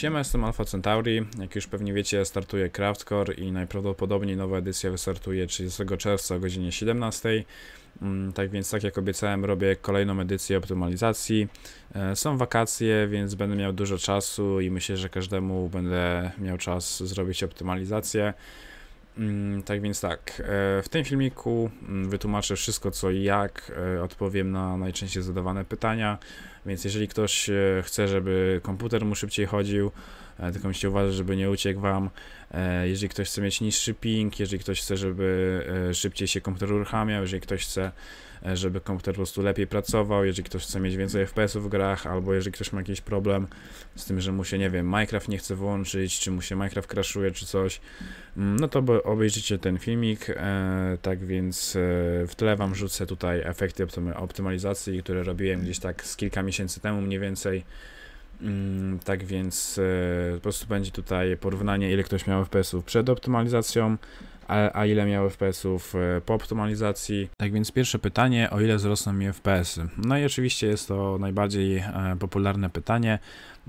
Siema, jestem Alpha Centauri. Jak już pewnie wiecie, startuje Craftcore i najprawdopodobniej nowa edycja wystartuje 30 czerwca o godzinie 17. Mm, tak więc, tak jak obiecałem, robię kolejną edycję optymalizacji. E, są wakacje, więc będę miał dużo czasu i myślę, że każdemu będę miał czas zrobić optymalizację. Mm, tak więc tak, e, w tym filmiku mm, wytłumaczę wszystko co i jak, e, odpowiem na najczęściej zadawane pytania, więc jeżeli ktoś e, chce, żeby komputer mu szybciej chodził, tylko musicie uważać, żeby nie uciekł wam. Jeżeli ktoś chce mieć niższy ping, jeżeli ktoś chce, żeby szybciej się komputer uruchamiał, jeżeli ktoś chce E, żeby komputer po prostu lepiej pracował, jeżeli ktoś chce mieć więcej FPS-ów w grach, albo jeżeli ktoś ma jakiś problem z tym, że mu się, nie wiem, Minecraft nie chce włączyć, czy mu się Minecraft crashuje, czy coś, mm, no to obejrzycie ten filmik, e, tak więc e, w tle wam rzucę tutaj efekty optymalizacji, które robiłem gdzieś tak z kilka miesięcy temu mniej więcej, mm, tak więc po prostu będzie tutaj porównanie, ile ktoś miał FPS-ów przed optymalizacją, a, a ile miał FPS-ów e, po optymalizacji. Tak więc pierwsze pytanie, o ile wzrosną mi FPS-y? No i oczywiście jest to najbardziej e, popularne pytanie.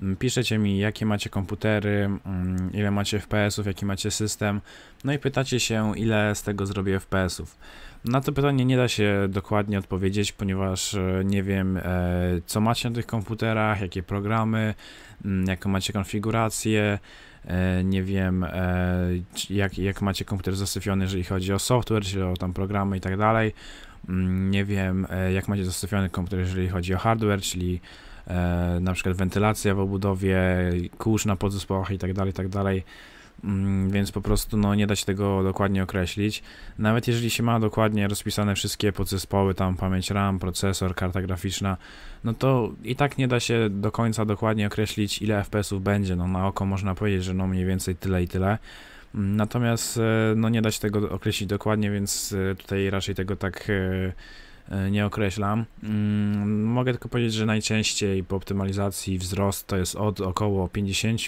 Mm, piszecie mi, jakie macie komputery, mm, ile macie FPS-ów, jaki macie system, no i pytacie się, ile z tego zrobię FPS-ów. Na to pytanie nie da się dokładnie odpowiedzieć, ponieważ e, nie wiem, co macie na tych komputerach, jakie programy, mm, jaką macie konfigurację, E, nie wiem, e, jak, jak macie komputer zasyfiony, jeżeli chodzi o software, czyli o tam programy i tak dalej. Mm, nie wiem, e, jak macie zasyfiony komputer, jeżeli chodzi o hardware, czyli na przykład wentylacja w obudowie, kurz na podzespołach i tak dalej, tak dalej. Mm, więc po prostu no, nie da się tego dokładnie określić. Nawet jeżeli się ma dokładnie rozpisane wszystkie podzespoły, tam pamięć RAM, procesor, karta graficzna, no to i tak nie da się do końca dokładnie określić, ile FPS-ów będzie. No, na oko można powiedzieć, że no mniej więcej tyle i tyle. Mm, natomiast e, no, nie da się tego określić dokładnie, więc e, tutaj raczej tego tak e, nie określam. Mm, mogę tylko powiedzieć, że najczęściej po optymalizacji wzrost to jest od około 50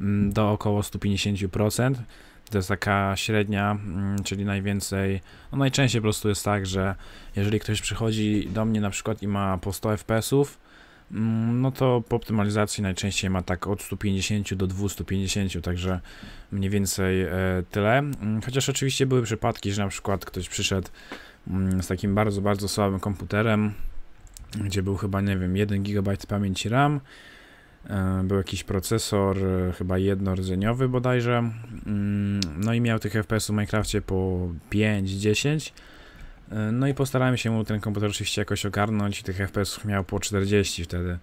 Mm, do około 150%. To jest taka średnia, mm, czyli najwięcej, no najczęściej po prostu jest tak, że jeżeli ktoś przychodzi do mnie na przykład i ma po 100 FPS-ów, mm, no to po optymalizacji najczęściej ma tak od 150 do 250, także mniej więcej e, tyle. Chociaż oczywiście były przypadki, że na przykład ktoś przyszedł z takim bardzo, bardzo słabym komputerem, gdzie był chyba, nie wiem, 1 GB pamięci RAM, E, był jakiś procesor, e, chyba jednorodzeniowy bodajże, mm, no i miał tych FPS-ów w Minecraftie po 5-10, e, no i postarałem się mu ten komputer oczywiście jakoś ogarnąć i tych FPS-ów miał po 40 wtedy.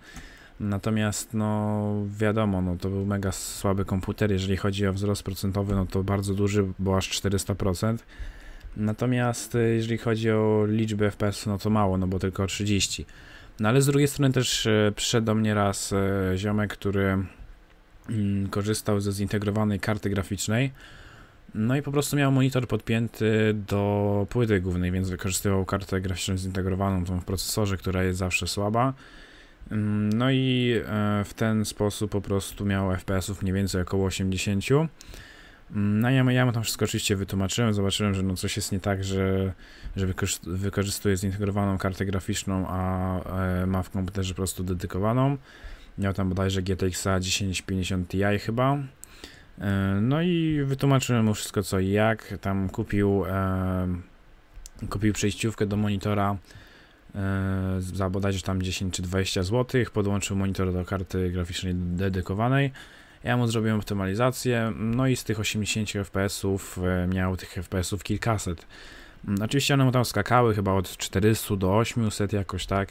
Natomiast, no wiadomo, no, to był mega słaby komputer, jeżeli chodzi o wzrost procentowy, no to bardzo duży, bo aż 400%. Natomiast jeżeli chodzi o liczbę FPS, no to mało, no bo tylko 30. No ale z drugiej strony też e, przyszedł do mnie raz e, ziomek, który mm, korzystał ze zintegrowanej karty graficznej. No i po prostu miał monitor podpięty do płyty głównej, więc wykorzystywał kartę graficzną zintegrowaną tą w procesorze, która jest zawsze słaba. Mm, no i e, w ten sposób po prostu miał FPS-ów mniej więcej około 80. No ja, ja mu tam wszystko oczywiście wytłumaczyłem, zobaczyłem, że no coś jest nie tak, że, że wykorzystuje zintegrowaną kartę graficzną, a e, ma w komputerze po prostu dedykowaną. Miał tam bodajże GTX 1050 Ti chyba. E, no i wytłumaczyłem mu wszystko co i jak. Tam kupił, e, kupił przejściówkę do monitora e, za bodajże tam 10 czy 20 zł. Podłączył monitor do karty graficznej dedykowanej ja mu zrobiłem optymalizację, no i z tych 80 FPS-ów e, miał tych FPS-ów kilkaset. Mm, oczywiście one mu tam skakały chyba od 400 do 800 jakoś tak,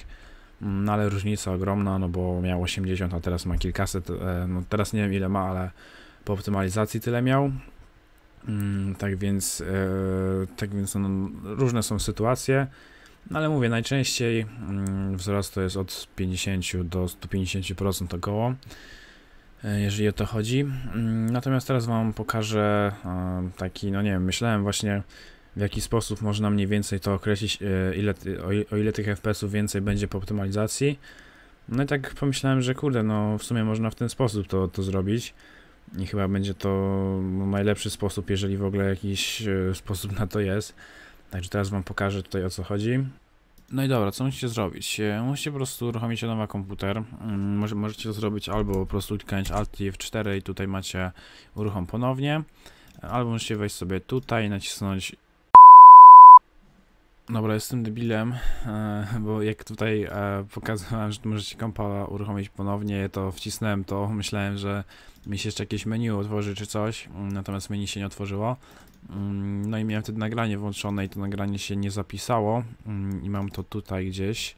mm, no ale różnica ogromna, no bo miał 80, a teraz ma kilkaset, e, no teraz nie wiem ile ma, ale po optymalizacji tyle miał. Mm, tak więc, e, tak więc no, różne są sytuacje. No ale mówię, najczęściej wzrost to jest od 50 do 150% około. E, jeżeli o to chodzi. Mm, natomiast teraz Wam pokażę e, taki, no nie wiem, myślałem właśnie w jaki sposób można mniej więcej to określić, e, ile, o, ile tych FPS-ów więcej będzie po optymalizacji. No i tak pomyślałem, że kurde, no w sumie można w ten sposób to, to zrobić. I chyba będzie to najlepszy sposób, jeżeli w ogóle jakiś sposób na to jest. Także teraz Wam pokażę tutaj o co chodzi. No i dobra, co musicie zrobić? E, musicie po prostu uruchomić nowy komputer. Mm, może, możecie to zrobić albo po prostu kliknąć Alt F4 i tutaj macie uruchom ponownie. Albo musicie wejść sobie tutaj i nacisnąć Dobra, jestem debilem, e, bo jak tutaj e, pokazałem, że możecie kompa uruchomić ponownie, to wcisnąłem to, myślałem, że mi się jeszcze jakieś menu otworzy czy coś, mm, natomiast menu się nie otworzyło, Mm, no i miałem wtedy nagranie włączone i to nagranie się nie zapisało mm, i mam to tutaj gdzieś.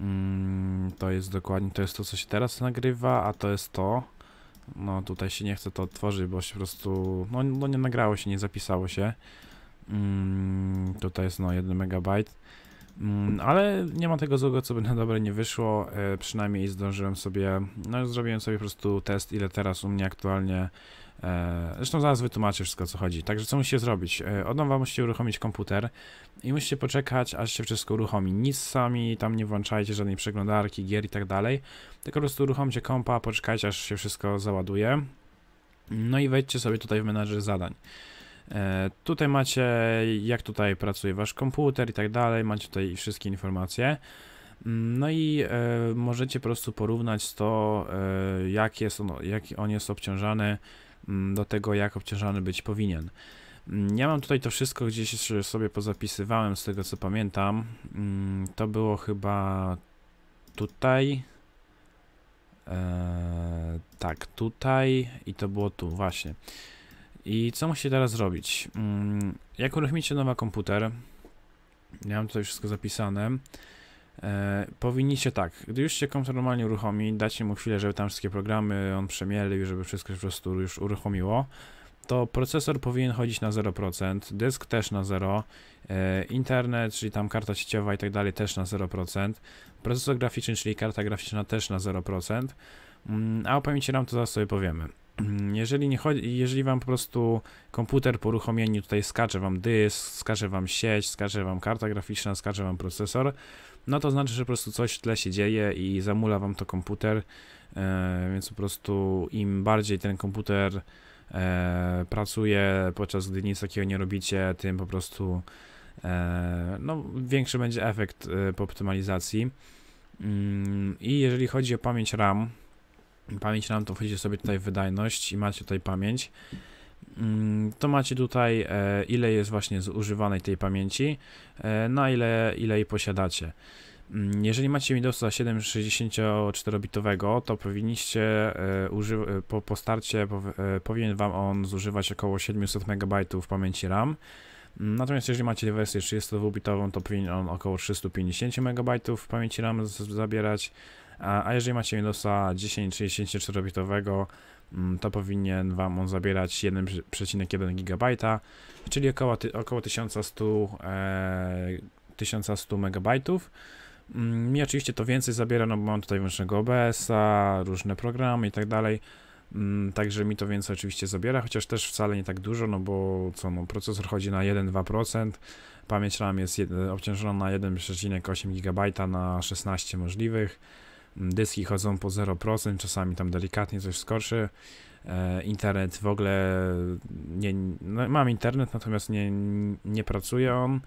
Mm, to jest dokładnie, to jest to co się teraz nagrywa, a to jest to. No tutaj się nie chce to otworzyć, bo się po prostu, no, no nie nagrało się, nie zapisało się. Tutaj jest no 1 MB. Ale nie ma tego złego, co by na dobre nie wyszło, e, przynajmniej zdążyłem sobie, no zrobiłem sobie po prostu test, ile teraz u mnie aktualnie E, zresztą zaraz wytłumaczę wszystko, co chodzi. Także co musicie zrobić? E, od nowa musicie uruchomić komputer i musicie poczekać, aż się wszystko uruchomi. Nic sami tam nie włączajcie, żadnej przeglądarki, gier i tak dalej. Tylko po prostu uruchomcie kompa, poczekajcie, aż się wszystko załaduje. No i wejdźcie sobie tutaj w menadżer zadań. E, tutaj macie, jak tutaj pracuje wasz komputer i tak dalej, macie tutaj wszystkie informacje. Mm, no i możecie po prostu porównać to, jak, jest on, jak on jest obciążany Mm, do tego, jak obciążony być powinien. Mm, ja mam tutaj to wszystko gdzieś sobie pozapisywałem z tego co pamiętam. Mm, to było chyba tutaj. Eee, tak, tutaj i to było tu, właśnie. I co musi teraz zrobić? Jak uruchomicie nowy komputer, ja mam tutaj wszystko zapisane. E, powinniście tak, gdy już się komputer normalnie uruchomi, dacie mu chwilę, żeby tam wszystkie programy on przemielił, żeby wszystko po prostu już uruchomiło, to procesor powinien chodzić na 0%, dysk też na 0, e, internet, czyli tam karta sieciowa i tak dalej też na 0%, procesor graficzny, czyli karta graficzna też na 0%, mm, a o pamięci RAM to zaraz sobie powiemy. Mm, jeżeli, nie chodzi, jeżeli wam po prostu komputer po uruchomieniu tutaj skacze wam dysk, skacze wam sieć, skacze wam karta graficzna, skacze wam procesor, no to znaczy, że po prostu coś w tle się dzieje i zamula wam to komputer, e, więc po prostu im bardziej ten komputer e, pracuje, podczas gdy nic takiego nie robicie, tym po prostu e, no, większy będzie efekt po optymalizacji. Mm, I jeżeli chodzi o pamięć RAM, pamięć RAM, to wchodzicie sobie tutaj w wydajność i macie tutaj pamięć. Mm, to macie tutaj e, ile jest właśnie zużywanej tej pamięci, e, na ile, ile jej posiadacie. Mm, jeżeli macie Windowsa 764-bitowego, to powinniście e, po, po starcie powinien wam on zużywać około 700 MB pamięci RAM. Mm, natomiast jeżeli macie wersję 32-bitową, to powinien on około 350 MB pamięci RAM zabierać. A jeżeli macie Windowsa 10 64-bitowego, mm, to powinien Wam on zabierać 1,1 GB, czyli około, około 1100, e, 1100 MB. Mm, mi oczywiście to więcej zabiera, no bo mam tutaj wyłącznego OBS-a, różne programy i tak dalej. Mm, także mi to więcej oczywiście zabiera, chociaż też wcale nie tak dużo, no bo co, no, procesor chodzi na 1-2%, pamięć RAM jest obciążona na 1,8 GB na 16 możliwych, dyski chodzą po 0%, czasami tam delikatnie coś skorszy. E, internet w ogóle nie, no mam internet, natomiast nie, nie pracuje on.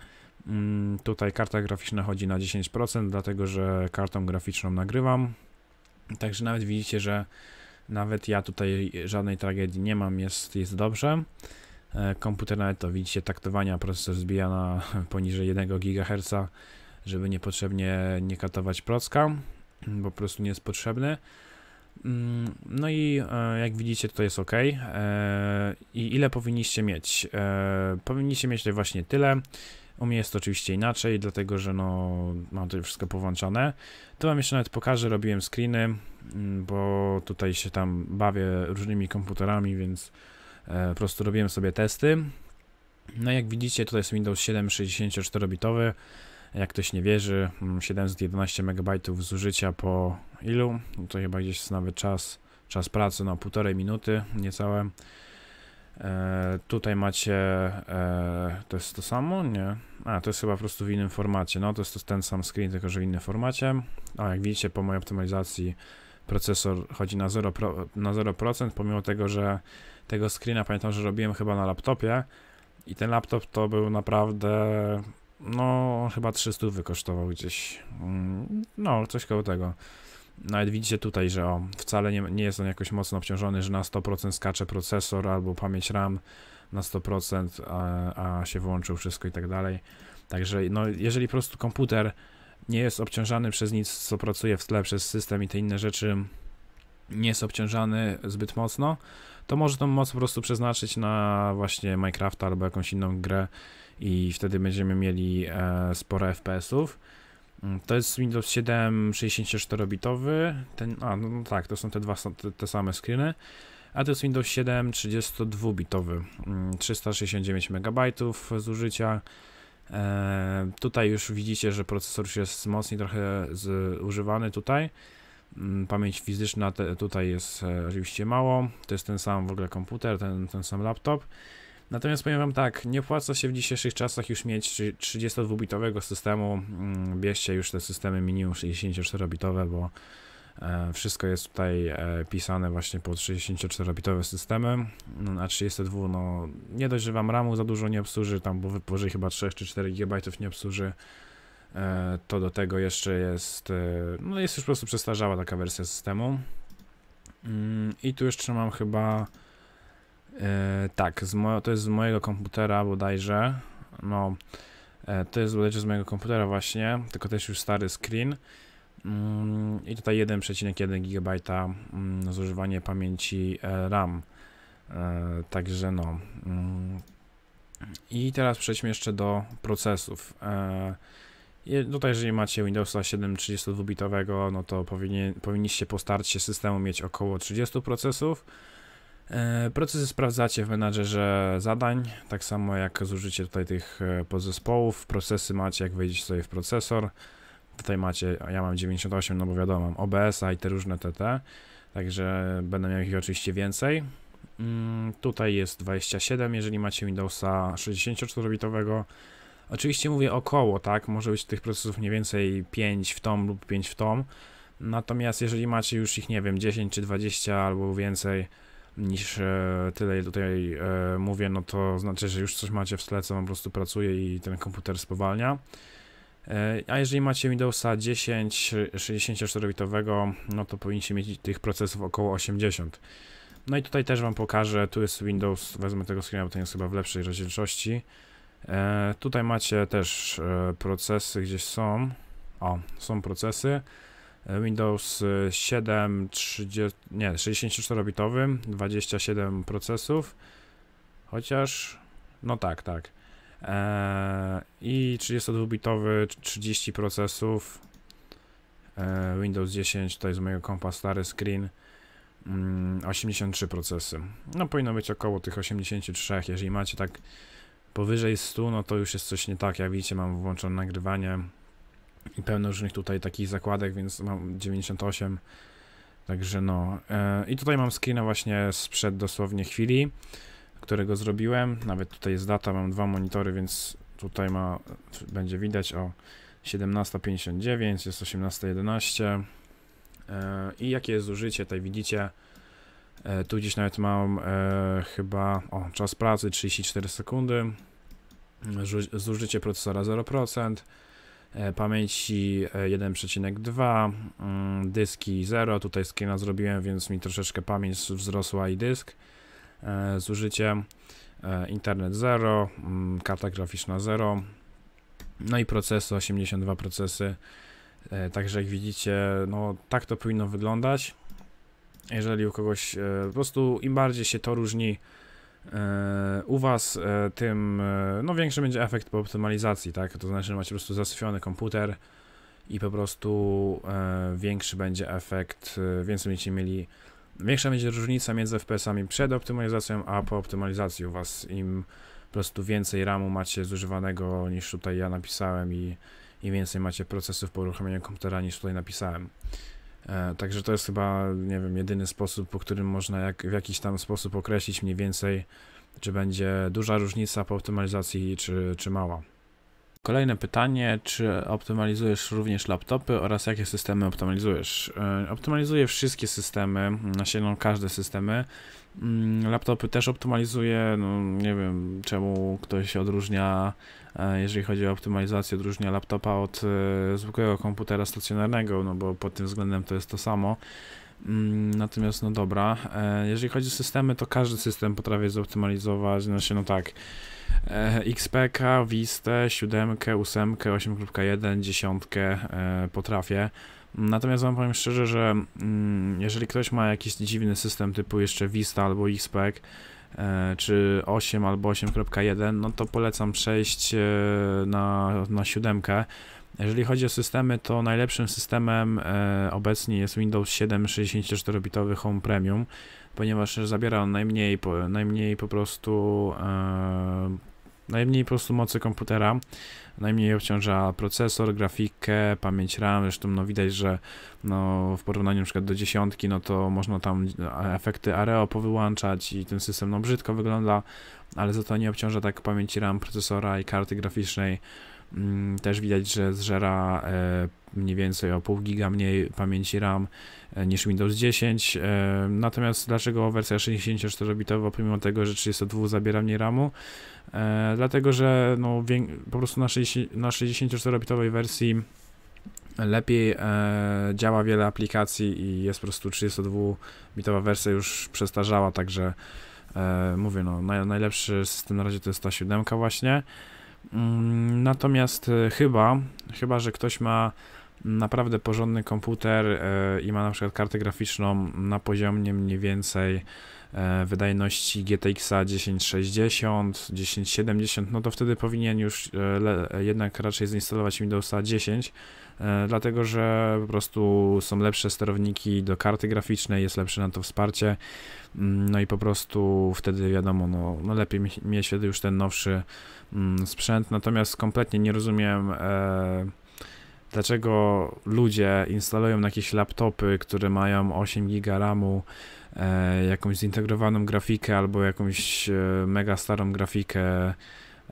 Mm, tutaj karta graficzna chodzi na 10%, dlatego że kartą graficzną nagrywam. Także nawet widzicie, że nawet ja tutaj żadnej tragedii nie mam, jest, jest dobrze. E, komputer nawet to widzicie, taktowania procesor zbija na poniżej 1 GHz, żeby niepotrzebnie nie katować procka po prostu nie jest potrzebne. Mm, no i e, jak widzicie tutaj jest ok. E, I ile powinniście mieć? E, powinniście mieć tutaj właśnie tyle. U mnie jest to oczywiście inaczej, dlatego że no, mam tutaj wszystko powłączane. To wam jeszcze nawet pokażę, robiłem screeny, mm, bo tutaj się tam bawię różnymi komputerami, więc po prostu robiłem sobie testy. No jak widzicie tutaj jest Windows 7 64-bitowy. Jak ktoś nie wierzy, 711 mm, MB zużycia po ilu? No to chyba gdzieś nawet czas, czas pracy, no półtorej minuty niecałe. E, tutaj macie, e, to jest to samo? Nie. A, to jest chyba po prostu w innym formacie. No, to jest to ten sam screen, tylko że w innym formacie. A jak widzicie, po mojej optymalizacji procesor chodzi na 0%, na 0% pomimo tego, że tego screena pamiętam, że robiłem chyba na laptopie i ten laptop to był naprawdę no, chyba 300 wykosztował gdzieś. Mm, no, coś koło tego. Nawet widzicie tutaj, że o, wcale nie, nie jest on jakoś mocno obciążony, że na 100% skacze procesor albo pamięć RAM na 100%, a, a się wyłączył wszystko i tak dalej. Także, no, jeżeli po prostu komputer nie jest obciążany przez nic, co pracuje w tle, przez system i te inne rzeczy, nie jest obciążany zbyt mocno, to może tą moc po prostu przeznaczyć na właśnie Minecrafta albo jakąś inną grę, i wtedy będziemy mieli e, sporo FPS-ów. Mm, to jest Windows 7 64-bitowy, ten, a no, no tak, to są te dwa te, te same screeny, a to jest Windows 7 32-bitowy, 369 MB zużycia. E, tutaj już widzicie, że procesor już jest mocniej trochę zużywany tutaj. Mm, pamięć fizyczna te, tutaj jest e, oczywiście mało, to jest ten sam w ogóle komputer, ten, ten sam laptop. Natomiast powiem wam tak, nie opłaca się w dzisiejszych czasach już mieć 32-bitowego systemu. Mm, bierzcie już te systemy minimum 64-bitowe, bo e, wszystko jest tutaj e, pisane właśnie po 64-bitowe systemy, a 32, no nie dość, że wam RAMu za dużo nie obsłuży, tam bo powyżej chyba 3 czy 4 GB nie obsłuży, e, to do tego jeszcze jest, no jest już po prostu przestarzała taka wersja systemu. Mm, I tu jeszcze mam chyba E, tak, to jest z mojego komputera bodajże. No, e, to jest bodajże z mojego komputera właśnie, tylko też już stary screen. Mm, I tutaj 1,1 GB mm, zużywanie pamięci e, RAM. Także no. Mm. I teraz przejdźmy jeszcze do procesów. tutaj, jeżeli macie Windowsa 7 32-bitowego, no to powinien, powinniście po starcie systemu mieć około 30 procesów. E, procesy sprawdzacie w menadżerze zadań, tak samo jak zużycie tutaj tych e, podzespołów. Procesy macie, jak wejdziecie sobie w procesor. Tutaj macie, ja mam 98, no bo wiadomo, mam OBS-a i te różne TT, także będę miał ich oczywiście więcej. Mm, tutaj jest 27, jeżeli macie Windowsa 64-bitowego. Oczywiście mówię około, tak? Może być tych procesów mniej więcej 5 w tom lub 5 w tom. Natomiast jeżeli macie już ich, nie wiem, 10 czy 20 albo więcej, niż e, tyle, ile tutaj e, mówię, no to znaczy, że już coś macie w tle, co po prostu pracuje i ten komputer spowalnia. E, a jeżeli macie Windowsa 10 64-bitowego, no to powinniście mieć tych procesów około 80. No i tutaj też Wam pokażę, tu jest Windows, wezmę tego screena, bo ten jest chyba w lepszej rozdzielczości. E, tutaj macie też procesy, gdzieś są. O, są procesy. Windows 7 y, 30, nie, 64-bitowym, 27 procesów, chociaż, no tak, tak. Eee, I 32-bitowy, 30 procesów, eee, Windows 10, to jest mojego kompa stary screen, mm, 83 procesy. No powinno być około tych 83, jeżeli macie tak powyżej 100, no to już jest coś nie tak, jak widzicie mam włączone nagrywanie, i pełno różnych tutaj takich zakładek, więc mam 98. Także no. E, I tutaj mam screena właśnie sprzed dosłownie chwili, którego zrobiłem. Nawet tutaj jest data, mam dwa monitory, więc tutaj ma, będzie widać o 17.59, jest 18.11. E, I jakie jest zużycie, tutaj widzicie. E, tu gdzieś nawet mam chyba, o, czas pracy 34 sekundy. Zużycie procesora 0%. E, pamięci 1,2, e, mm, dyski 0, tutaj skina zrobiłem, więc mi troszeczkę pamięć wzrosła i dysk, e, zużycie, internet 0, mm, karta graficzna 0, no i procesy, 82 procesy, także jak widzicie, no tak to powinno wyglądać, jeżeli u kogoś, po prostu im bardziej się to różni, E, u Was, e, tym e, no, większy będzie efekt po optymalizacji, tak? To znaczy, że macie po prostu zasyfiony komputer i po prostu większy będzie efekt, więcej będziecie mieli, większa będzie różnica między FPS-ami przed optymalizacją, a po optymalizacji u Was. Im po prostu więcej RAMu macie zużywanego niż tutaj ja napisałem i, i więcej macie procesów po uruchomieniu komputera niż tutaj napisałem. E, także to jest chyba, nie wiem, jedyny sposób, po którym można jak, w jakiś tam sposób określić mniej więcej, czy będzie duża różnica po optymalizacji, czy, czy mała. Kolejne pytanie, czy optymalizujesz również laptopy oraz jakie systemy optymalizujesz? E, optymalizuję wszystkie systemy, mm, znaczy no, każde systemy. Mm, laptopy też optymalizuję, no, nie wiem czemu ktoś się odróżnia, e, jeżeli chodzi o optymalizację, odróżnia laptopa od e, zwykłego komputera stacjonarnego, no bo pod tym względem to jest to samo. Mm, natomiast no dobra, jeżeli chodzi o systemy, to każdy system potrafię zoptymalizować, znaczy no tak, XPK, Vistę, 7, 8, 8.1, 10 potrafię. Natomiast wam powiem szczerze, że mm, jeżeli ktoś ma jakiś dziwny system typu jeszcze Vista albo XPK, e, czy 8 albo 8.1, no to polecam przejść e, na, na 7. Jeżeli chodzi o systemy, to najlepszym systemem e, obecnie jest Windows 7 64-bitowy Home Premium ponieważ zabiera on najmniej, po, najmniej po prostu e, najmniej po prostu mocy komputera, najmniej obciąża procesor, grafikę, pamięć RAM, zresztą no widać, że no, w porównaniu np. do dziesiątki, no to można tam e, efekty Areo powyłączać i ten system no brzydko wygląda, ale za to nie obciąża tak pamięci RAM, procesora i karty graficznej, Mm, też widać, że zżera e, mniej więcej o pół giga mniej pamięci RAM e, niż Windows 10. E, natomiast dlaczego wersja 64-bitowa pomimo tego, że 32 zabiera mniej RAMu? Dlatego, że no, po prostu na 64-bitowej wersji lepiej działa wiele aplikacji i jest po prostu 32-bitowa wersja już przestarzała, także mówię, no, najlepszy system na razie to jest ta 7 właśnie. Mm, natomiast e, chyba, chyba że ktoś ma naprawdę porządny komputer e, i ma na przykład kartę graficzną na poziomie mniej więcej E, wydajności GTX 1060, 1070, no to wtedy powinien już e, jednak raczej zainstalować Windowsa 10, e, dlatego że po prostu są lepsze sterowniki do karty graficznej, jest lepsze na to wsparcie, mm, no i po prostu wtedy wiadomo, no, no lepiej mieć wtedy już ten nowszy mm, sprzęt, natomiast kompletnie nie rozumiem dlaczego ludzie instalują na jakieś laptopy, które mają 8 GB RAMu, E, jakąś zintegrowaną grafikę albo jakąś e, mega starą grafikę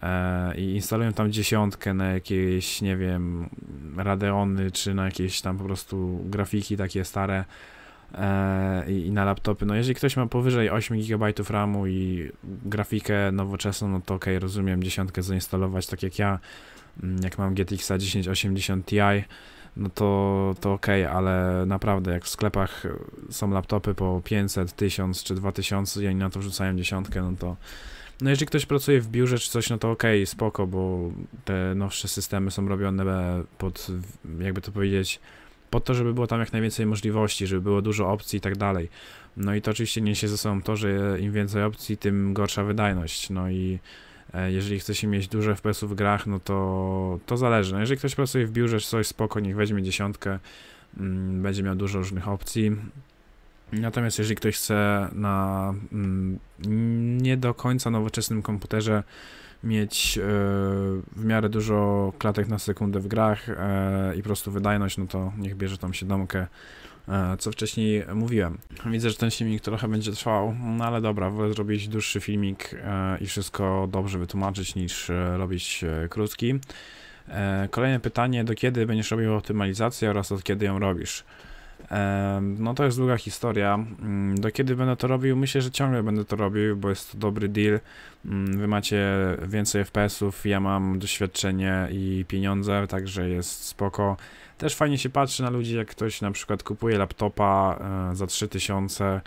e, i instalują tam dziesiątkę na jakieś, nie wiem, Radeony czy na jakieś tam po prostu grafiki takie stare i na laptopy. No jeżeli ktoś ma powyżej 8 GB RAMu i grafikę nowoczesną, no to ok, rozumiem, dziesiątkę zainstalować, tak jak ja, mm, jak mam GTX 1080 Ti, no to, to okej, okay, ale naprawdę jak w sklepach są laptopy po 500, 1000 czy 2000 i oni na to wrzucają dziesiątkę, no to no jeżeli ktoś pracuje w biurze czy coś, no to okej, okay, spoko, bo te nowsze systemy są robione pod, jakby to powiedzieć, po to, żeby było tam jak najwięcej możliwości, żeby było dużo opcji i tak dalej. No i to oczywiście niesie ze sobą to, że im więcej opcji, tym gorsza wydajność. No i E, jeżeli chce się mieć dużo FPS-ów w grach, no to, to zależy. No jeżeli ktoś pracuje w biurze coś, spoko, niech weźmie dziesiątkę, mm, będzie miał dużo różnych opcji. Natomiast jeżeli ktoś chce na mm, nie do końca nowoczesnym komputerze mieć e, w miarę dużo klatek na sekundę w grach e, i po prostu wydajność, no to niech bierze tam domkę. E, co wcześniej mówiłem. Widzę, że ten filmik trochę będzie trwał, no ale dobra, wolę zrobić dłuższy filmik e, i wszystko dobrze wytłumaczyć niż e, robić krótki. Kolejne pytanie, do kiedy będziesz robił optymalizację oraz od kiedy ją robisz? No to jest długa historia. Mm, do kiedy będę to robił? Myślę, że ciągle będę to robił, bo jest to dobry deal. Mm, wy macie więcej FPS-ów, ja mam doświadczenie i pieniądze, także jest spoko. Też fajnie się patrzy na ludzi, jak ktoś na przykład kupuje laptopa e, za 3000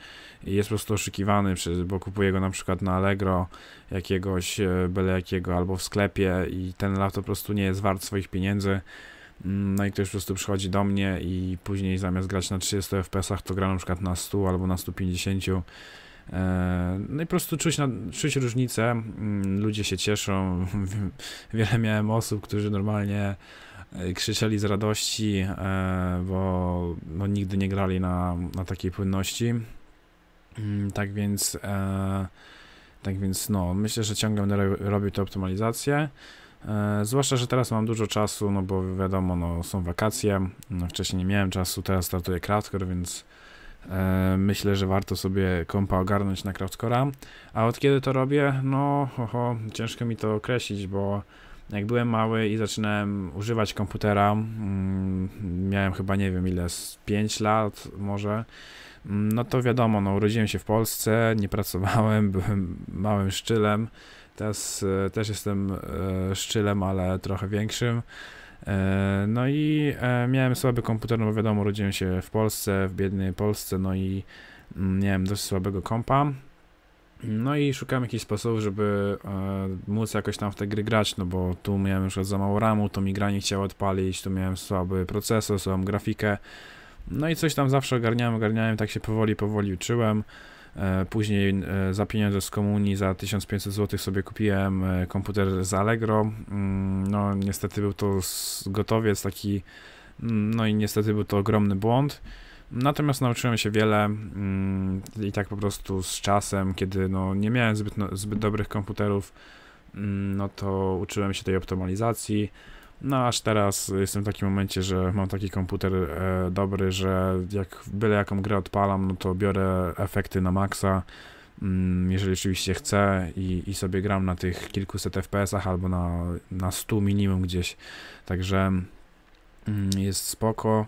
i jest po prostu oszukiwany, bo kupuje go na przykład na Allegro jakiegoś, e, byle jakiego, albo w sklepie i ten laptop po prostu nie jest wart swoich pieniędzy. Mm, no i ktoś po prostu przychodzi do mnie i później zamiast grać na 30 FPS-ach, to gra na przykład na 100 albo na 150. E, no i po prostu czuć, na, czuć różnicę, mm, ludzie się cieszą. Wiele miałem osób, którzy normalnie E, krzyczeli z radości, e, bo no, nigdy nie grali na, na takiej płynności. Mm, tak więc, e, tak więc no, myślę, że ciągle będę robił te optymalizacje. Zwłaszcza, że teraz mam dużo czasu, no bo wiadomo, no, są wakacje, no, wcześniej nie miałem czasu, teraz startuję Craftcore, więc myślę, że warto sobie kompa ogarnąć na Craftcore'a. A od kiedy to robię? No, oho, ciężko mi to określić, bo jak byłem mały i zaczynałem używać komputera, mm, miałem chyba nie wiem ile, z 5 lat może, mm, no to wiadomo, no urodziłem się w Polsce, nie pracowałem, byłem małym szczylem, teraz e, też jestem e, szczylem, ale trochę większym. E, no i miałem słaby komputer, no bo wiadomo, urodziłem się w Polsce, w biednej Polsce, no i mm, nie wiem, dość słabego kompa. No i szukałem jakichś sposobów, żeby e, móc jakoś tam w te gry grać, no bo tu miałem już za mało ramu, to mi gra nie chciała odpalić, tu miałem słaby procesor, słabą grafikę. No i coś tam zawsze ogarniałem, ogarniałem, tak się powoli, powoli uczyłem. E, później e, za pieniądze z komunii, za 1500 zł sobie kupiłem e, komputer z Allegro. Mm, no niestety był to gotowiec taki, mm, no i niestety był to ogromny błąd. Natomiast nauczyłem się wiele mm, i tak po prostu z czasem, kiedy no, nie miałem zbyt, no, zbyt dobrych komputerów, mm, no to uczyłem się tej optymalizacji. No aż teraz jestem w takim momencie, że mam taki komputer e, dobry, że jak byle jaką grę odpalam, no to biorę efekty na maksa, mm, jeżeli oczywiście chcę i, i sobie gram na tych kilkuset FPS-ach albo na, na 100 minimum gdzieś, także mm, jest spoko.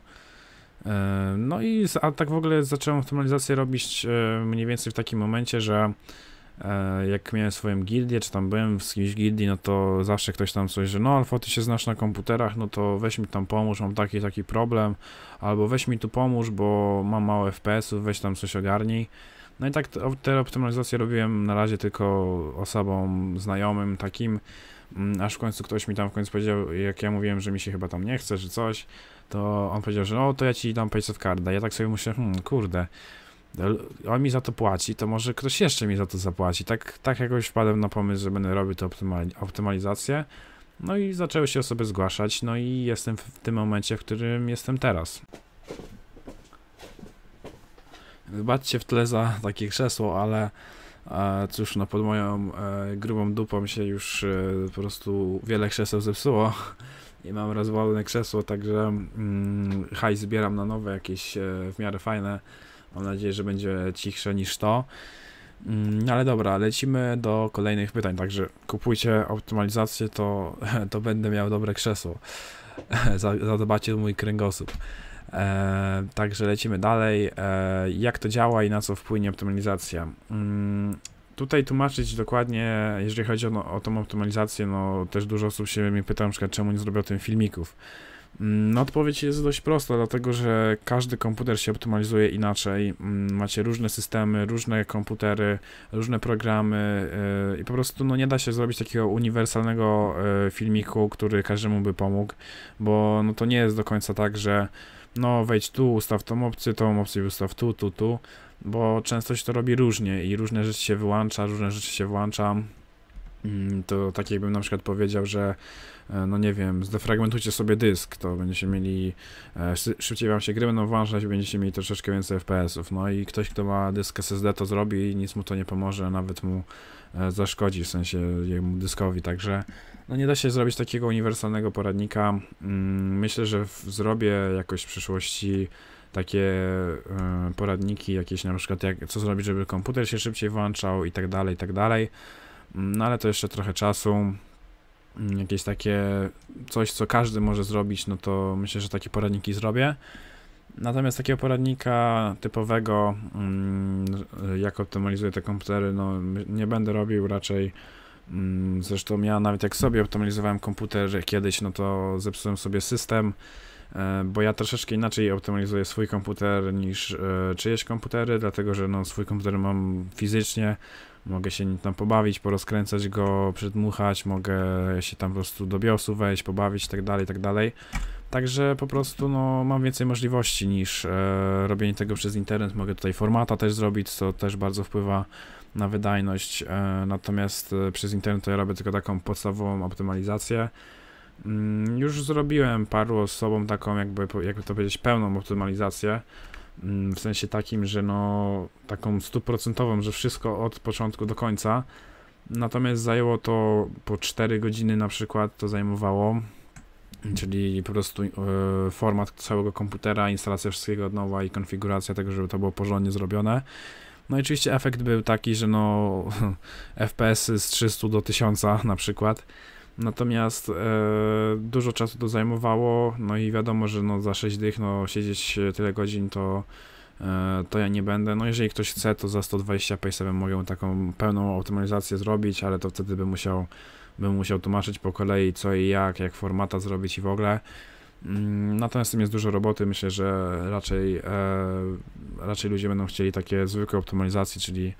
E, no i a tak w ogóle zacząłem optymalizację robić e, mniej więcej w takim momencie, że e, jak miałem swoją gildię, czy tam byłem w jakiejś gildii, no to zawsze ktoś tam coś, że no Alfa, ty się znasz na komputerach, no to weź mi tam pomóż, mam taki, taki problem, albo weź mi tu pomóż, bo mam mało FPS-ów, weź tam coś ogarnij. No i tak te optymalizacje robiłem na razie tylko osobom znajomym, takim, mm, aż w końcu ktoś mi tam w końcu powiedział, jak ja mówiłem, że mi się chyba tam nie chce, czy coś, to on powiedział, że no to ja ci dam pace of Ja tak sobie myślę, hmm, kurde, on mi za to płaci, to może ktoś jeszcze mi za to zapłaci. Tak, tak jakoś wpadłem na pomysł, że będę robił tę optymalizację. No i zaczęły się osoby zgłaszać, no i jestem w tym momencie, w którym jestem teraz. Zobaczcie w tle za takie krzesło, ale e, cóż, no pod moją e, grubą dupą się już e, po prostu wiele krzeseł zepsuło i mam rozwalone krzesło, także mm, haj zbieram na nowe, jakieś e, w miarę fajne. Mam nadzieję, że będzie cichsze niż to. Mm, ale dobra, lecimy do kolejnych pytań, także kupujcie optymalizację, to, to będę miał dobre krzesło. Zadbacie mój kręgosłup. E, także lecimy dalej. E, jak to działa i na co wpłynie optymalizacja? Mm, tutaj tłumaczyć dokładnie, jeżeli chodzi o, no, o tą optymalizację, no też dużo osób się mnie pyta, na przykład, czemu nie zrobię o tym filmików. Mm, no, odpowiedź jest dość prosta, dlatego że każdy komputer się optymalizuje inaczej. Mm, macie różne systemy, różne komputery, różne programy e, i po prostu no, nie da się zrobić takiego uniwersalnego filmiku, który każdemu by pomógł, bo no, to nie jest do końca tak, że no wejdź tu, ustaw tą opcję, tą opcję ustaw tu, tu, tu, bo często się to robi różnie i różne rzeczy się wyłącza, różne rzeczy się włącza. Mm, to tak jakbym na przykład powiedział, że e, no nie wiem, zdefragmentujcie sobie dysk, to będziecie mieli, e, szybciej wam się gry będą włączać i będziecie mieli troszeczkę więcej FPS-ów. No i ktoś, kto ma dysk SSD to zrobi i nic mu to nie pomoże, nawet mu e, zaszkodzi, w sensie jemu dyskowi, także no nie da się zrobić takiego uniwersalnego poradnika. Mm, myślę, że zrobię jakoś w przyszłości takie e, poradniki jakieś na przykład jak, co zrobić, żeby komputer się szybciej włączał i tak dalej, i tak dalej. Mm, no ale to jeszcze trochę czasu. Mm, jakieś takie coś, co każdy może zrobić, no to myślę, że takie poradniki zrobię. Natomiast takiego poradnika typowego, jak optymalizuję te komputery, no nie będę robił raczej Mm, zresztą ja nawet jak sobie optymalizowałem komputer kiedyś, no to zepsułem sobie system, e, bo ja troszeczkę inaczej optymalizuję swój komputer niż e, czyjeś komputery, dlatego że no, swój komputer mam fizycznie, mogę się tam pobawić, porozkręcać go, przedmuchać, mogę się tam po prostu do BIOSu wejść, pobawić itd., tak itd. Tak Także po prostu no, mam więcej możliwości niż e, robienie tego przez internet, mogę tutaj formata też zrobić, co też bardzo wpływa na wydajność, e, natomiast e, przez internet to ja robię tylko taką podstawową optymalizację. Mm, już zrobiłem paru osobom taką, jakby, jakby to powiedzieć, pełną optymalizację. Mm, w sensie takim, że no, taką stuprocentową, że wszystko od początku do końca. Natomiast zajęło to po 4 godziny na przykład, to zajmowało, czyli po prostu e, format całego komputera, instalacja wszystkiego od nowa i konfiguracja tego, żeby to było porządnie zrobione. No i oczywiście efekt był taki, że no FPS z 300 do 1000 na przykład. Natomiast e, dużo czasu to zajmowało, no i wiadomo, że no za 6 dych no, siedzieć e, tyle godzin to, e, to ja nie będę. No jeżeli ktoś chce, to za 120 sobie mogę taką pełną optymalizację zrobić, ale to wtedy bym musiał, bym musiał tłumaczyć po kolei co i jak, jak formata zrobić i w ogóle. Mm, natomiast tym jest dużo roboty. Myślę, że raczej, e, raczej ludzie będą chcieli takie zwykłe optymalizacje, czyli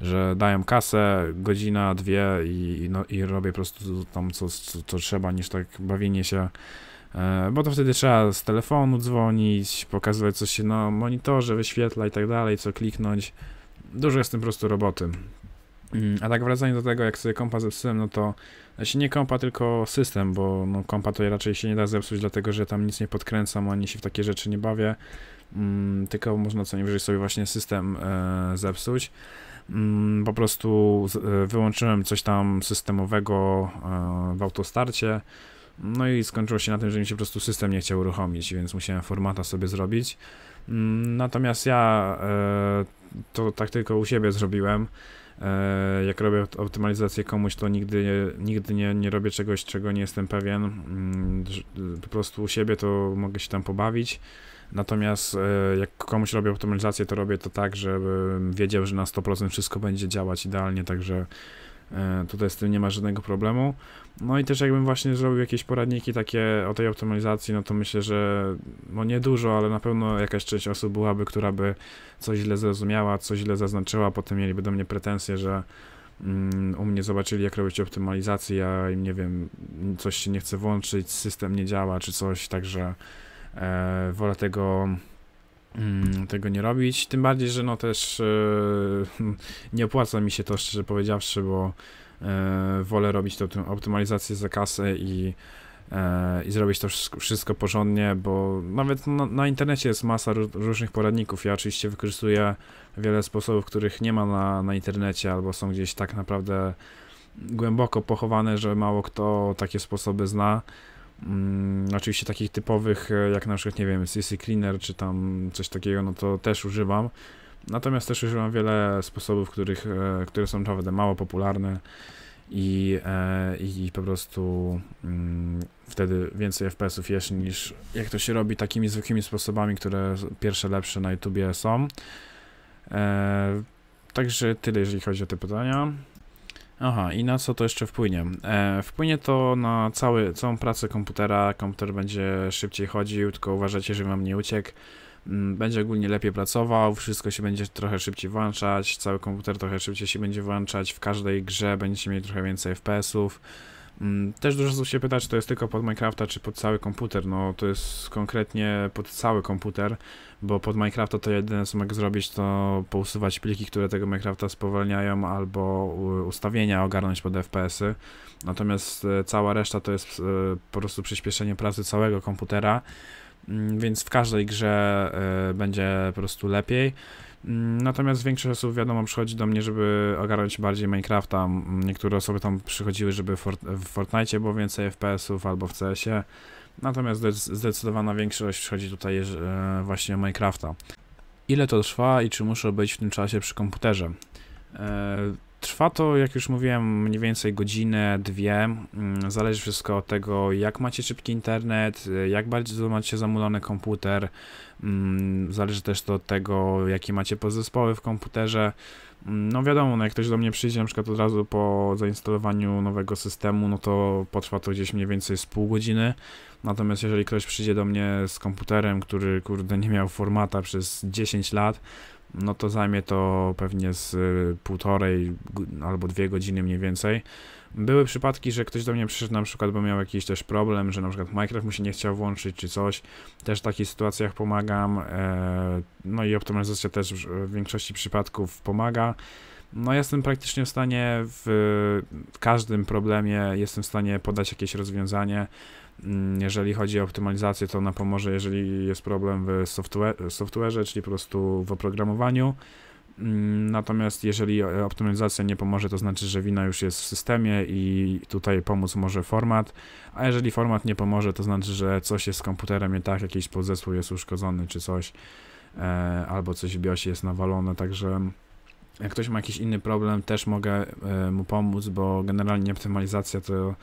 że dają kasę, godzina, dwie i, i, no, i robię po prostu tam co, co, co trzeba, niż tak bawienie się e, bo to wtedy trzeba z telefonu dzwonić, pokazywać coś się na monitorze, wyświetla i tak dalej, co kliknąć. Dużo jest w tym po prostu roboty. Mm, a tak wracając do tego, jak sobie kompa zepsułem, no to znaczy nie kompa, tylko system, bo no, kompa to raczej się nie da zepsuć, dlatego że tam nic nie podkręcam, ani się w takie rzeczy nie bawię, mm, tylko można co najwyżej sobie właśnie system e, zepsuć. Mm, po prostu z, e, wyłączyłem coś tam systemowego e, w autostarcie, no i skończyło się na tym, że mi się po prostu system nie chciał uruchomić, więc musiałem formata sobie zrobić. Mm, natomiast ja e, to tak tylko u siebie zrobiłem. E, jak robię optymalizację komuś, to nigdy, nigdy nie, nie robię czegoś, czego nie jestem pewien. Mm, y, po prostu u siebie to mogę się tam pobawić. Natomiast e, jak komuś robię optymalizację, to robię to tak, żeby wiedział, że na 100% wszystko będzie działać idealnie, także E, tutaj z tym nie ma żadnego problemu. No i też jakbym właśnie zrobił jakieś poradniki takie o tej optymalizacji, no to myślę, że no nie dużo, ale na pewno jakaś część osób byłaby, która by coś źle zrozumiała, coś źle zaznaczyła, potem mieliby do mnie pretensje, że mm, u mnie zobaczyli, jak robić optymalizację, ja im nie wiem, coś się nie chce włączyć, system nie działa czy coś, także e, wolę tego Mm, tego nie robić. Tym bardziej, że no też e, nie opłaca mi się to szczerze powiedziawszy, bo e, wolę robić tą optymalizację za kasę i, e, i zrobić to wszystko, wszystko porządnie, bo nawet na, no, na internecie jest masa różnych poradników. Ja oczywiście wykorzystuję wiele sposobów, których nie ma na, na internecie albo są gdzieś tak naprawdę głęboko pochowane, że mało kto takie sposoby zna. Mm, oczywiście takich typowych, e, jak na przykład, nie wiem, CC Cleaner czy tam coś takiego, no to też używam. Natomiast też używam wiele sposobów, których, e, które są naprawdę mało popularne e, i, i po prostu mm, wtedy więcej FPS-ów jest niż jak to się robi takimi zwykłymi sposobami, które pierwsze lepsze na YouTubie są. E, także tyle, jeżeli chodzi o te pytania. Aha, i na co to jeszcze wpłynie? E, wpłynie to na cały, całą pracę komputera. Komputer będzie szybciej chodził, tylko uważajcie, że wam nie uciekł. Mm, będzie ogólnie lepiej pracował, wszystko się będzie trochę szybciej włączać, cały komputer trochę szybciej się będzie włączać, w każdej grze będziecie mieli trochę więcej FPS-ów. Mm, też dużo osób się pytać czy to jest tylko pod Minecrafta, czy pod cały komputer. No to jest konkretnie pod cały komputer, bo pod Minecrafta to jedyne co mogę zrobić to pousuwać pliki, które tego Minecrafta spowalniają, albo ustawienia ogarnąć pod FPS-y. Natomiast e, cała reszta to jest e, po prostu przyspieszenie pracy całego komputera, mm, więc w każdej grze e, będzie po prostu lepiej. Mm, natomiast większość osób, wiadomo, przychodzi do mnie, żeby ogarnąć bardziej Minecrafta. Mm, niektóre osoby tam przychodziły, żeby w Fortnite było więcej FPS-ów albo w CS-ie. Natomiast zdecydowana większość przychodzi tutaj e, właśnie o Minecrafta. Ile to trwa i czy muszę być w tym czasie przy komputerze? E, Trwa to, jak już mówiłem, mniej więcej godzinę, dwie. Mm, zależy wszystko od tego, jak macie szybki internet, jak bardzo macie zamulony komputer. Mm, zależy też to od tego, jakie macie podzespoły w komputerze. Mm, no wiadomo, no jak ktoś do mnie przyjdzie na przykład od razu po zainstalowaniu nowego systemu, no to potrwa to gdzieś mniej więcej z pół godziny. Natomiast jeżeli ktoś przyjdzie do mnie z komputerem, który kurde nie miał formata przez 10 lat, no to zajmie to pewnie z y, półtorej albo dwie godziny mniej więcej. Były przypadki, że ktoś do mnie przyszedł na przykład, bo miał jakiś też problem, że na przykład Minecraft mu się nie chciał włączyć czy coś. Też w takich sytuacjach pomagam. E, no i optymalizacja też w większości przypadków pomaga. No jestem praktycznie w stanie w każdym problemie, jestem w stanie podać jakieś rozwiązanie. Mm, jeżeli chodzi o optymalizację, to ona pomoże, jeżeli jest problem w software, software'ze, czyli po prostu w oprogramowaniu. Mm, natomiast jeżeli optymalizacja nie pomoże, to znaczy, że wina już jest w systemie i tutaj pomóc może format, a jeżeli format nie pomoże, to znaczy, że coś jest z komputerem nie tak, jakiś podzesłów jest uszkodzony czy coś, e, albo coś w BIOSie jest nawalone, także jak ktoś ma jakiś inny problem, też mogę e, mu pomóc, bo generalnie optymalizacja to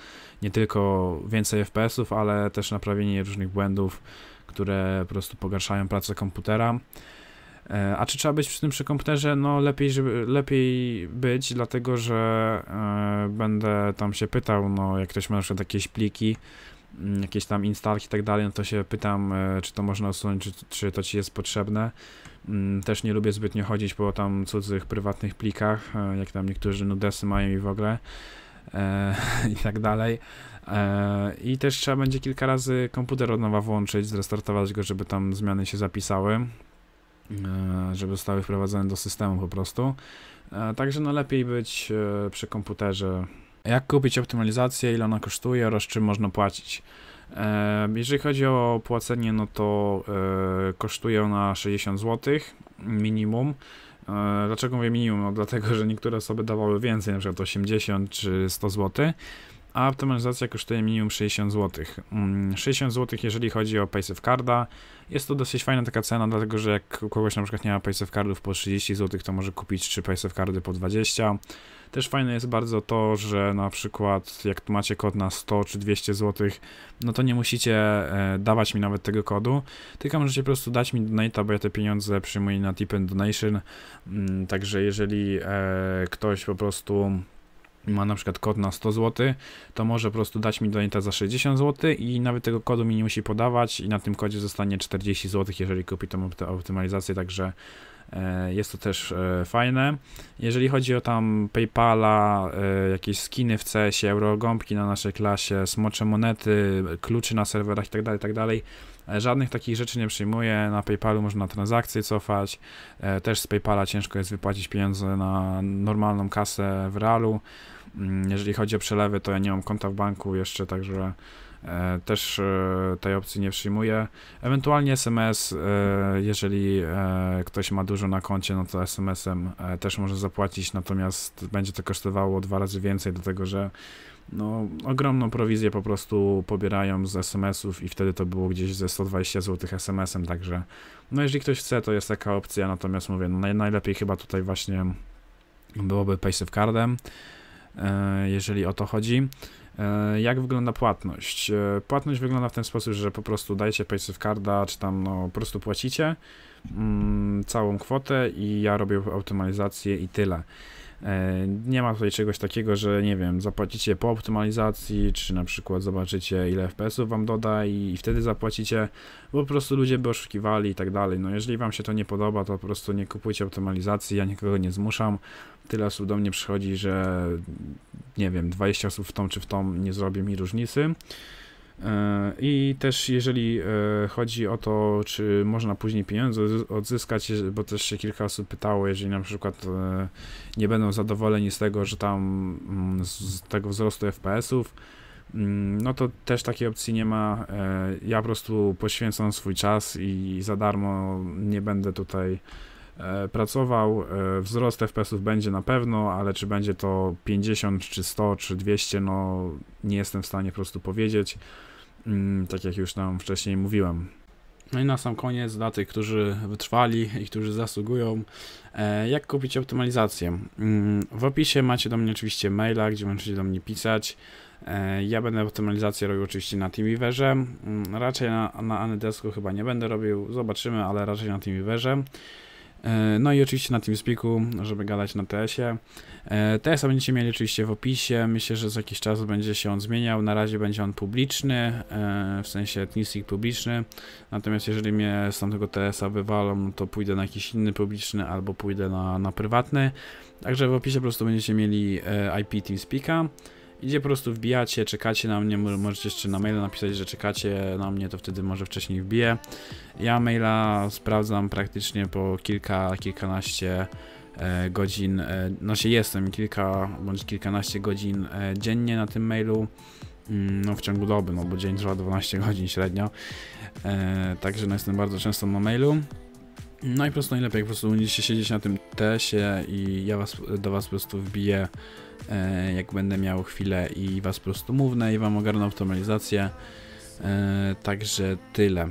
nie tylko więcej FPS-ów, ale też naprawienie różnych błędów, które po prostu pogarszają pracę komputera. E, a czy trzeba być przy tym przy komputerze? No lepiej, żeby, lepiej być, dlatego że e, będę tam się pytał, no jak ktoś ma na przykład jakieś pliki, Mm, jakieś tam instalki i tak dalej, no to się pytam, e, czy to można usunąć, czy, czy to ci jest potrzebne. Mm, też nie lubię zbytnio chodzić po tam cudzych, prywatnych plikach, e, jak tam niektórzy nudesy mają i w ogóle e, i tak dalej. I też trzeba będzie kilka razy komputer od nowa włączyć, zrestartować go, żeby tam zmiany się zapisały, żeby zostały wprowadzone do systemu po prostu. Także no lepiej być przy komputerze jak kupić optymalizację, ile ona kosztuje oraz czym można płacić? E, jeżeli chodzi o płacenie, no to e, kosztuje ona 60 zł minimum. E, dlaczego mówię minimum? No dlatego, że niektóre osoby dawały więcej, na przykład 80 czy 100 zł, a optymalizacja kosztuje minimum 60 zł. 60 zł, jeżeli chodzi o Paysafe Carda, jest to dosyć fajna taka cena, dlatego że jak kogoś na przykład nie ma Paysafe Cardów po 30 zł, to może kupić 3 Paysafe Cardy po 20 zł też fajne jest bardzo to, że na przykład jak macie kod na 100 czy 200 zł, no to nie musicie e, dawać mi nawet tego kodu, tylko możecie po prostu dać mi donata, bo ja te pieniądze przyjmuję na tip and donation. Mm, także jeżeli e, ktoś po prostu ma na przykład kod na 100 zł, to może po prostu dać mi donata za 60 zł i nawet tego kodu mi nie musi podawać i na tym kodzie zostanie 40 zł, jeżeli kupi tą optymalizację, także E, jest to też e, fajne. Jeżeli chodzi o tam PayPala, e, jakieś skiny w CS-ie, eurogąbki na naszej klasie, smocze monety, kluczy na serwerach itd., tak itd., tak Żadnych takich rzeczy nie przyjmuję. Na PayPalu można transakcje cofać. Też z PayPala ciężko jest wypłacić pieniądze na normalną kasę w realu. Mm, jeżeli chodzi o przelewy, to ja nie mam konta w banku jeszcze, także E, też e, tej opcji nie przyjmuję. Ewentualnie SMS, e, jeżeli ktoś ma dużo na koncie, no to SMS-em też może zapłacić, natomiast będzie to kosztowało dwa razy więcej, dlatego że no, ogromną prowizję po prostu pobierają z SMS-ów i wtedy to było gdzieś ze 120 zł SMS-em, także no jeżeli ktoś chce, to jest taka opcja, natomiast mówię, no, najlepiej chyba tutaj właśnie byłoby PaySafe Cardem. E, jeżeli o to chodzi. E, jak wygląda płatność? E, płatność wygląda w ten sposób, że po prostu dajecie PaySafe Carda, czy tam no, po prostu płacicie mm, całą kwotę i ja robię optymalizację i tyle. E, nie ma tutaj czegoś takiego, że nie wiem, zapłacicie po optymalizacji, czy na przykład zobaczycie ile FPS-ów wam doda i, wtedy zapłacicie, bo po prostu ludzie by oszukiwali i tak dalej. No jeżeli wam się to nie podoba, to po prostu nie kupujcie optymalizacji, ja nikogo nie zmuszam. Tyle osób do mnie przychodzi, że nie wiem, 20 osób w tą czy w tą nie zrobi mi różnicy. I też jeżeli e, chodzi o to, czy można później pieniądze odzyskać, bo też się kilka osób pytało, jeżeli na przykład e, nie będą zadowoleni z tego, że tam mm, z tego wzrostu FPS-ów, mm, no to też takiej opcji nie ma. E, ja po prostu poświęcam swój czas i za darmo nie będę tutaj E, pracował. E, wzrost FPS-ów będzie na pewno, ale czy będzie to 50, czy 100, czy 200, no nie jestem w stanie po prostu powiedzieć. Mm, tak jak już tam wcześniej mówiłem. No i na sam koniec dla tych, którzy wytrwali i którzy zasługują, e, jak kupić optymalizację. Mm, w opisie macie do mnie oczywiście maila, gdzie możecie do mnie pisać. Ja będę optymalizację robił oczywiście na TeamViverze. Mm, raczej na, na Anydesku chyba nie będę robił, zobaczymy, ale raczej na TeamViverze. E, no i oczywiście na TeamSpeaku, żeby gadać na TS-ie. E, TS-a będziecie mieli oczywiście w opisie. Myślę, że za jakiś czas będzie się on zmieniał. Na razie będzie on publiczny, e, w sensie TeamSpeak publiczny. Natomiast jeżeli mnie z tamtego TS-a wywalą, to pójdę na jakiś inny publiczny albo pójdę na, na prywatny. Także w opisie po prostu będziecie mieli IP TeamSpeaka. Idzie po prostu wbijacie, czekacie na mnie, możecie jeszcze na maila napisać, że czekacie na mnie, to wtedy może wcześniej wbiję. Ja maila sprawdzam praktycznie po kilka, kilkanaście e, godzin, e, znaczy jestem kilka bądź kilkanaście godzin e, dziennie na tym mailu mm, no w ciągu doby, no bo dzień trwa 12 godzin średnio, e, także no jestem bardzo często na mailu. No i po prostu najlepiej po prostu będziecie siedzieć na tym tesie i ja was, do was po prostu wbiję E, jak będę miał chwilę i was prostu prostomówne i wam ogarnę optymalizację. E, także tyle.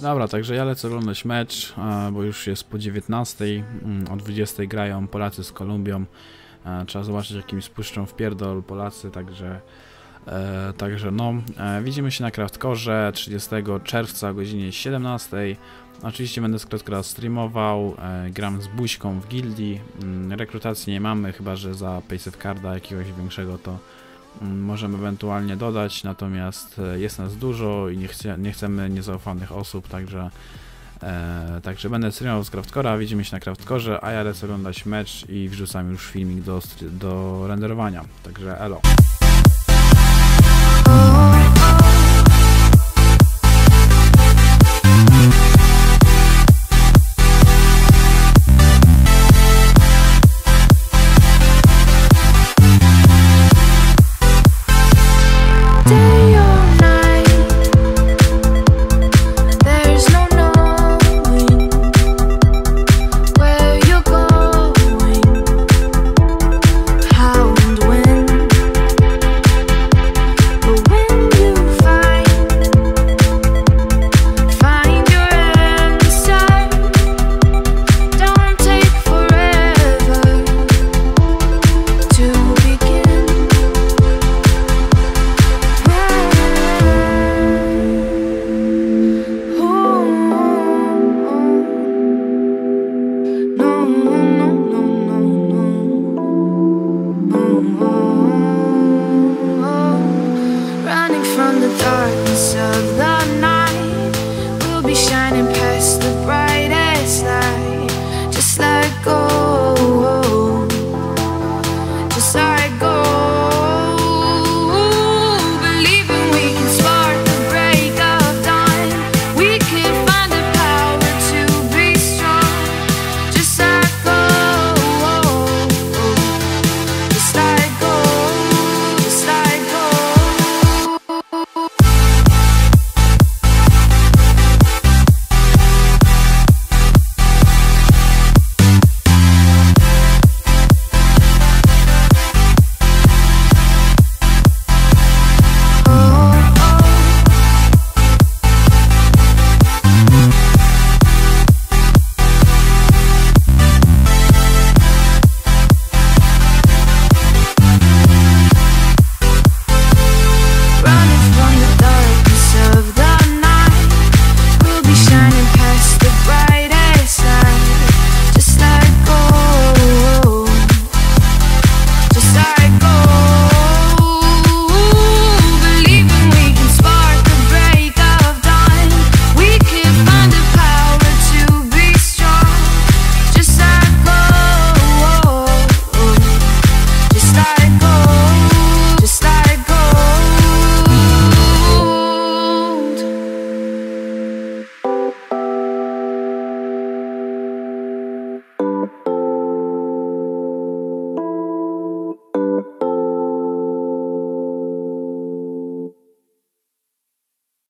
Dobra, także ja lecę oglądać mecz, bo już jest po 19, mm, o 20 grają Polacy z Kolumbią. E, trzeba zobaczyć jakim spuszczą w pierdol Polacy, także E, także no, e, widzimy się na Kraftkorze 30 czerwca o godzinie 17. Oczywiście będę z Craftcora streamował, e, gram z Buźką w gildii, mm, rekrutacji nie mamy, chyba że za Pace Carda jakiegoś większego to mm, możemy ewentualnie dodać, natomiast jest nas dużo i nie, chcie, nie chcemy niezaufanych osób, także także będę streamował z Craftcora, widzimy się na Kraftkorze a ja lecę oglądać mecz i wrzucam już filmik do, do renderowania. Także elo.